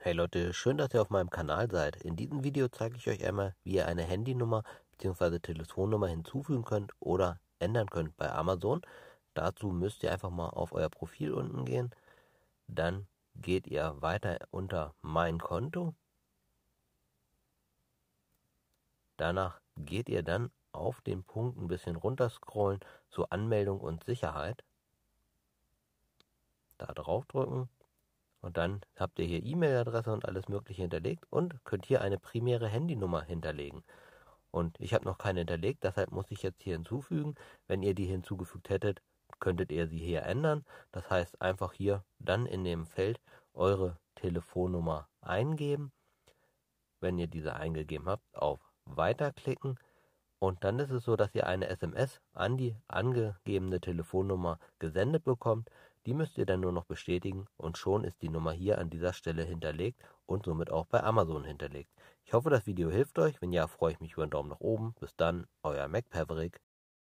Hey Leute, schön, dass ihr auf meinem Kanal seid. In diesem Video zeige ich euch einmal, wie ihr eine Handynummer bzw. Telefonnummer hinzufügen könnt oder ändern könnt bei Amazon. Dazu müsst ihr einfach mal auf euer Profil unten gehen. Dann geht ihr weiter unter Mein Konto. Danach geht ihr dann auf den Punkt ein bisschen runter scrollen zu Anmeldung und Sicherheit. Da drauf drücken und dann habt ihr hier E-Mail-Adresse und alles Mögliche hinterlegt und könnt hier eine primäre Handynummer hinterlegen. Und ich habe noch keine hinterlegt, deshalb muss ich jetzt hier hinzufügen. Wenn ihr die hinzugefügt hättet, könntet ihr sie hier ändern. Das heißt, einfach hier dann in dem Feld eure Telefonnummer eingeben. Wenn ihr diese eingegeben habt, auf Weiter klicken. Und dann ist es so, dass ihr eine SMS an die angegebene Telefonnummer gesendet bekommt. Die müsst ihr dann nur noch bestätigen und schon ist die Nummer hier an dieser Stelle hinterlegt und somit auch bei Amazon hinterlegt. Ich hoffe, das Video hilft euch. Wenn ja, freue ich mich über einen Daumen nach oben. Bis dann, euer MacPaverick.